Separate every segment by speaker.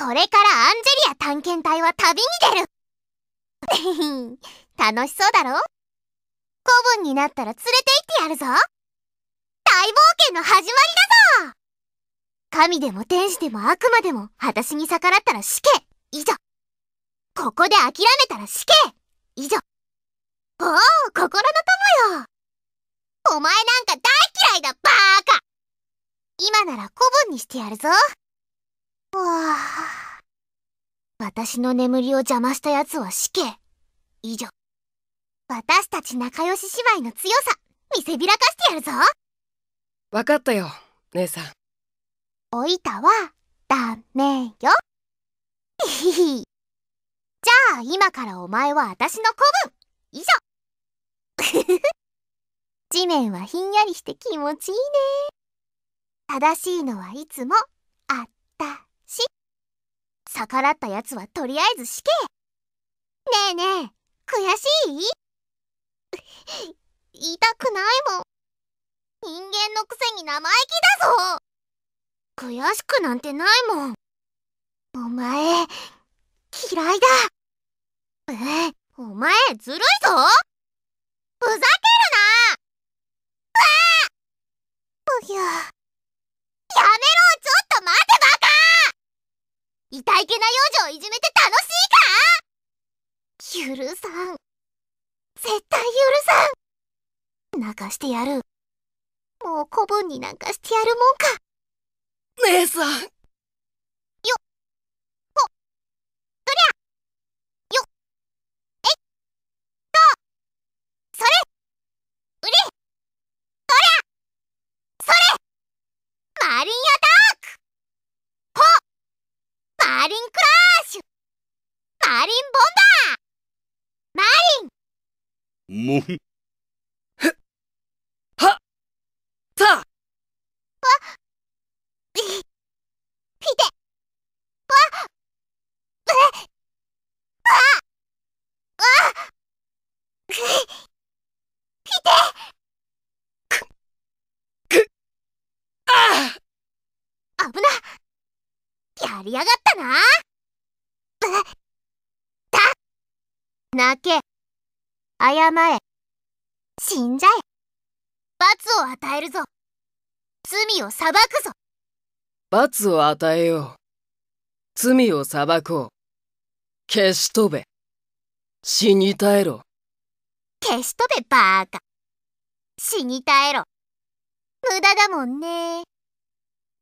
Speaker 1: これからアンジェリア探検隊は旅に出る 楽しそうだろ古文になったら連れて行ってやるぞ大冒険の始まりだぞ神でも天使でも悪魔でも私に逆らったら死刑以上ここで諦めたら死刑以上おお心の友よお前なんか大嫌いだバーカ今なら古文にしてやるぞ私の眠りを邪魔した奴は死刑。以上。私たち仲良し姉妹の強さ、見せびらかしてやるぞ分かったよ、姉さん。おいたは、ダメよ。ひひ。じゃあ、今からお前は私の子分以上 地面はひんやりして気持ちいいね。正しいのはいつも、あっ逆らったやつはとりあえず死刑ねえねえ悔しい言いたくないもん人間のくせに生意気だぞ悔しくなんてないもんお前嫌いだえお前ずるいぞいけな幼女をいじめて楽しいか許さん。絶対許さん。泣かしてやる。もう子分になんかしてやるもんか。姉さん。リンクラッシュマリンボンバーマリンもんやりやがったな泣け謝れ死んじゃえ罰を与えるぞ罪を裁くぞ罰を与えよう罪を裁こう消し飛べ死に絶えろ消し飛べバーカ死に絶えろ無駄だもんね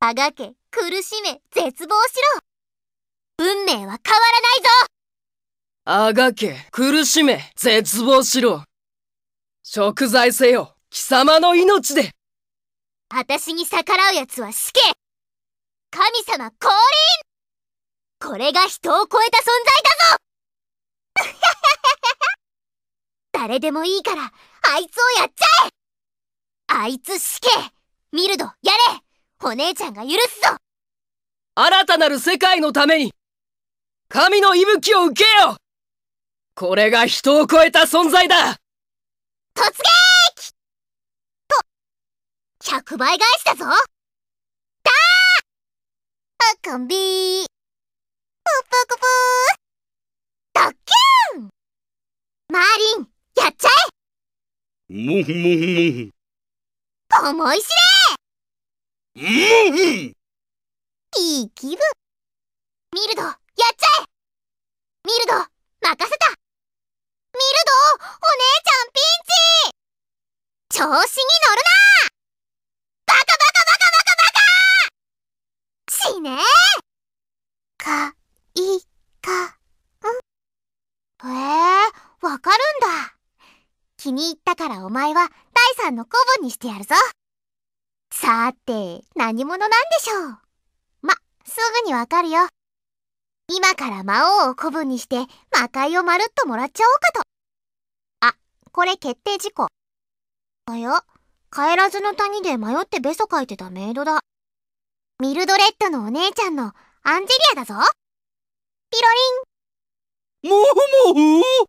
Speaker 1: あがけ、苦しめ、絶望しろ運命は変わらないぞあがけ、苦しめ、絶望しろ食材せよ、貴様の命で私に逆らう奴は死刑神様降臨これが人を超えた存在だぞ 誰でもいいから、あいつをやっちゃえあいつ死刑ミルド、やれお姉ちゃんが許すぞ新たなる世界のために神の息吹を受けよこれが人を超えた存在だ突撃と100倍返しだぞだーあかんびーぽぷぽぷードッキューンマーリンやっちゃえもんもんもん思い知れうんうんいい気分ミルドやっちゃえミルド任せたミルドお姉ちゃんピンチ調子に乗るなバカバカバカバカバカ死ねかいかんへえー、わかるんだ気に入ったからお前は第三の子分にしてやるぞさて、何者なんでしょうま、すぐにわかるよ。今から魔王を古文にして魔界をまるっともらっちゃおうかと。あ、これ決定事項。あや、帰らずの谷で迷ってベソ書いてたメイドだ。ミルドレッドのお姉ちゃんのアンジェリアだぞ。ピロリン。もふもふ